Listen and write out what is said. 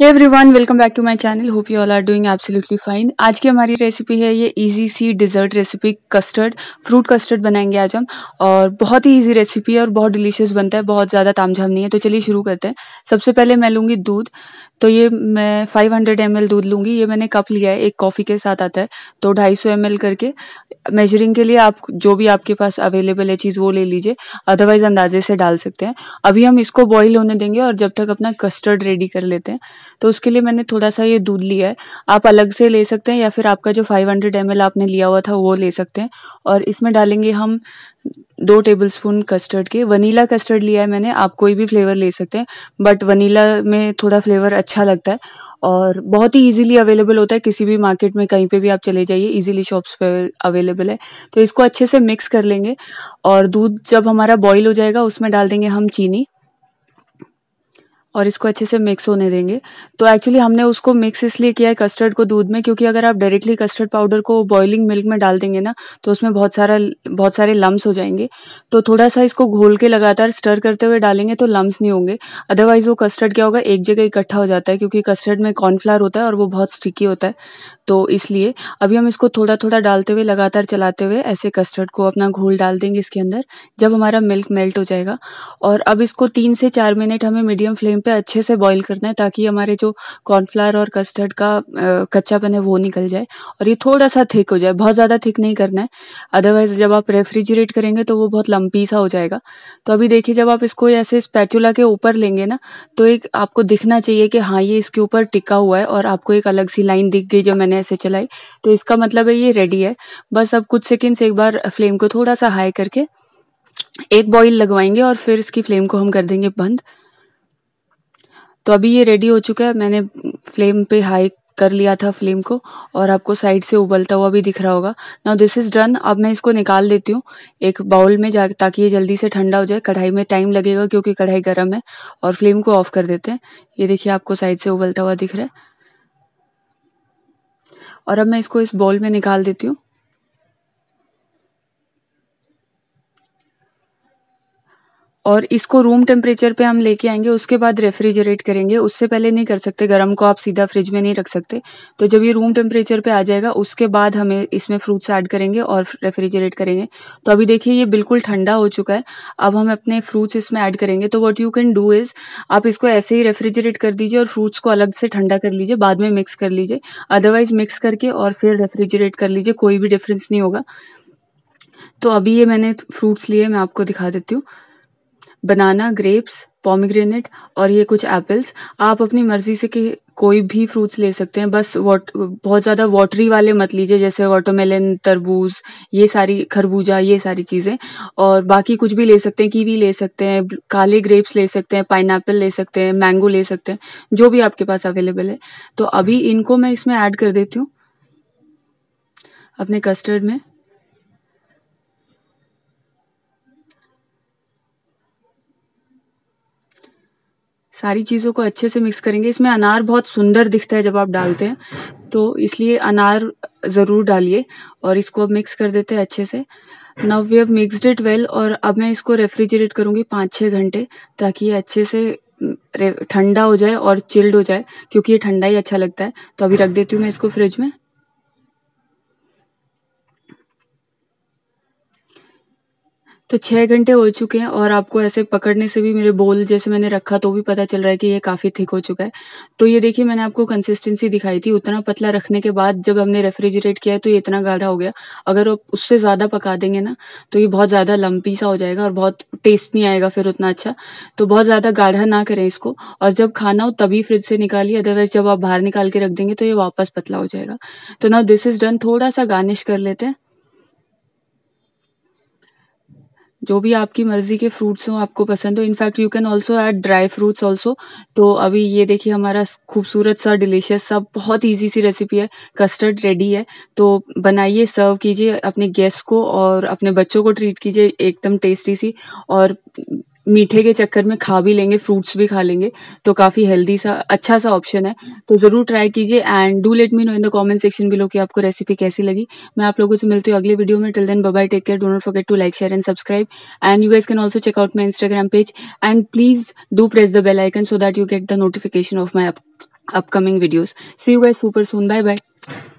hey everyone welcome back to my channel hope you all are doing absolutely fine आज की हमारी recipe है ये इजी सी dessert recipe custard fruit custard बनाएंगे आज हम और बहुत ही इजी रेसिपी है और बहुत डिलीशियस बनता है बहुत ज़्यादा तामझाम नहीं है तो चलिए शुरू करते हैं सबसे पहले मैं लूँगी दूध तो ये मैं 500 हंड्रेड दूध लूंगी ये मैंने कप लिया है एक कॉफ़ी के साथ आता है तो 250 सौ करके मेजरिंग के लिए आप जो भी आपके पास अवेलेबल है चीज़ वो ले लीजिए अदरवाइज़ अंदाजे से डाल सकते हैं अभी हम इसको बॉईल होने देंगे और जब तक अपना कस्टर्ड रेडी कर लेते हैं तो उसके लिए मैंने थोड़ा सा ये दूध लिया है आप अलग से ले सकते हैं या फिर आपका जो फाइव हंड्रेड आपने लिया हुआ था वो ले सकते हैं और इसमें डालेंगे हम दो टेबलस्पून कस्टर्ड के वनीला कस्टर्ड लिया है मैंने आप कोई भी फ्लेवर ले सकते हैं बट वनीला में थोड़ा फ्लेवर अच्छा लगता है और बहुत ही इजीली अवेलेबल होता है किसी भी मार्केट में कहीं पे भी आप चले जाइए इजीली शॉप्स पे अवेलेबल है तो इसको अच्छे से मिक्स कर लेंगे और दूध जब हमारा बॉईल हो जाएगा उसमें डाल देंगे हम चीनी और इसको अच्छे से मिक्स होने देंगे तो एक्चुअली हमने उसको मिक्स इसलिए किया है कस्टर्ड को दूध में क्योंकि अगर आप डायरेक्टली कस्टर्ड पाउडर को बॉइलिंग मिल्क में डाल देंगे ना तो उसमें बहुत सारा बहुत सारे लम्स हो जाएंगे तो थोड़ा सा इसको घोल के लगातार स्टर करते हुए डालेंगे तो लम्स नहीं होंगे अदरवाइज़ वो कस्टर्ड क्या होगा एक जगह इकट्ठा हो जाता है क्योंकि कस्टर्ड में कॉर्नफ्लावर होता है और वो बहुत स्टिकी होता है तो इसलिए अभी हम इसको थोड़ा थोड़ा डालते हुए लगातार चलाते हुए ऐसे कस्टर्ड को अपना घोल डाल देंगे इसके अंदर जब हमारा मिल्क मेल्ट हो जाएगा और अब इसको तीन से चार मिनट हमें मीडियम फ्लेम पे अच्छे से बॉईल करना है ताकि हमारे जो कॉर्नफ्लावर और कस्टर्ड का कच्चापन है वो निकल जाए और ये थोड़ा सा थिक हो जाए बहुत ज़्यादा थिक नहीं करना है अदरवाइज जब आप रेफ्रिजरेट करेंगे तो वो बहुत लंपी सा हो जाएगा तो अभी देखिए जब आप इसको ऐसे स्पैचुला के ऊपर लेंगे ना तो एक आपको दिखना चाहिए कि हाँ ये इसके ऊपर टिका हुआ है और आपको एक अलग सी लाइन दिख गई जो मैंने ऐसे चलाई तो इसका मतलब है ये रेडी है बस अब कुछ सेकेंड्स एक बार फ्लेम को थोड़ा सा हाई करके एक बॉईल लगवाएंगे और फिर इसकी फ्लेम को हम कर देंगे बंद तो अभी ये रेडी हो चुका है मैंने फ्लेम पे हाई कर लिया था फ्लेम को और आपको साइड से उबलता हुआ भी दिख रहा होगा नाउ दिस इज़ डन अब मैं इसको निकाल देती हूँ एक बाउल में जा ताकि ये जल्दी से ठंडा हो जाए कढ़ाई में टाइम लगेगा क्योंकि कढ़ाई गर्म है और फ्लेम को ऑफ कर देते हैं ये देखिए आपको साइड से उबलता हुआ दिख रहा है और अब मैं इसको इस बाउल में निकाल देती हूँ और इसको रूम टेम्परेचर पे हम लेके आएंगे उसके बाद रेफ्रिजरेट करेंगे उससे पहले नहीं कर सकते गर्म को आप सीधा फ्रिज में नहीं रख सकते तो जब ये रूम टेम्परेचर पे आ जाएगा उसके बाद हमें इसमें फ्रूट्स ऐड करेंगे और रेफ्रिजरेट करेंगे तो अभी देखिए ये बिल्कुल ठंडा हो चुका है अब हम अपने फ्रूट्स इसमें ऐड करेंगे तो what you can do is आप इसको ऐसे ही रेफ्रिजरेट कर दीजिए और फ्रूट्स को अलग से ठंडा कर लीजिए बाद में मिक्स कर लीजिए अदरवाइज मिक्स करके और फिर रेफ्रिजरेट कर लीजिए कोई भी डिफरेंस नहीं होगा तो अभी ये मैंने फ्रूट्स लिए मैं आपको दिखा देती हूँ बनाना ग्रेप्स पोमीग्रेनेट और ये कुछ एप्पल्स आप अपनी मर्जी से कि कोई भी फ्रूट्स ले सकते हैं बस वाट बहुत ज़्यादा वाटरी वाले मत लीजिए जैसे वाटरमेलन तरबूज ये सारी खरबूजा ये सारी चीज़ें और बाकी कुछ भी ले सकते हैं कीवी ले सकते हैं काले ग्रेप्स ले सकते हैं पाइन ले सकते हैं मैंगो ले सकते हैं जो भी आपके पास अवेलेबल है तो अभी इनको मैं इसमें ऐड कर देती हूँ अपने कस्टर्ड में सारी चीज़ों को अच्छे से मिक्स करेंगे इसमें अनार बहुत सुंदर दिखता है जब आप डालते हैं तो इसलिए अनार ज़रूर डालिए और इसको अब मिक्स कर देते हैं अच्छे से now we have mixed it well और अब मैं इसको रेफ्रिजरेट करूँगी पाँच छः घंटे ताकि ये अच्छे से ठंडा हो जाए और चिल्ड हो जाए क्योंकि ये ठंडा ही अच्छा लगता है तो अभी रख देती हूँ मैं इसको फ्रिज में तो छः घंटे हो चुके हैं और आपको ऐसे पकड़ने से भी मेरे बोल जैसे मैंने रखा तो भी पता चल रहा है कि ये काफ़ी थिक हो चुका है तो ये देखिए मैंने आपको कंसिस्टेंसी दिखाई थी उतना पतला रखने के बाद जब हमने रेफ्रिजरेट किया है तो ये इतना गाढ़ा हो गया अगर आप उससे ज़्यादा पका देंगे ना तो ये बहुत ज़्यादा लंपी सा हो जाएगा और बहुत टेस्ट नहीं आएगा फिर उतना अच्छा तो बहुत ज़्यादा गाढ़ा ना करें इसको और जब खाना हो तभी फ्रिज से निकालिए अदरवाइज जब आप बाहर निकाल के रख देंगे तो ये वापस पतला हो जाएगा तो ना दिस इज़ डन थोड़ा सा गार्निश कर लेते हैं जो भी आपकी मर्ज़ी के फ्रूट्स हों आपको पसंद हो in fact you can also add dry fruits also तो अभी ये देखिए हमारा खूबसूरत सा डिलीशियस सा बहुत ईजी सी रेसिपी है कस्टर्ड रेडी है तो बनाइए सर्व कीजिए अपने गेस्ट को और अपने बच्चों को ट्रीट कीजिए एकदम टेस्टी सी और मीठे के चक्कर में खा भी लेंगे फ्रूट्स भी खा लेंगे तो काफ़ी हेल्दी सा अच्छा सा ऑप्शन है तो ज़रूर ट्राई कीजिए and do let me know in the comment section below कि आपको रेसिपी कैसी लगी मैं आप लोगों से मिलती हूँ अगले वीडियो में till then bye take care do not forget to like share and subscribe and you guys can also check out my Instagram page and please do press the bell icon so that you get the notification of my upcoming videos see you guys super soon bye bye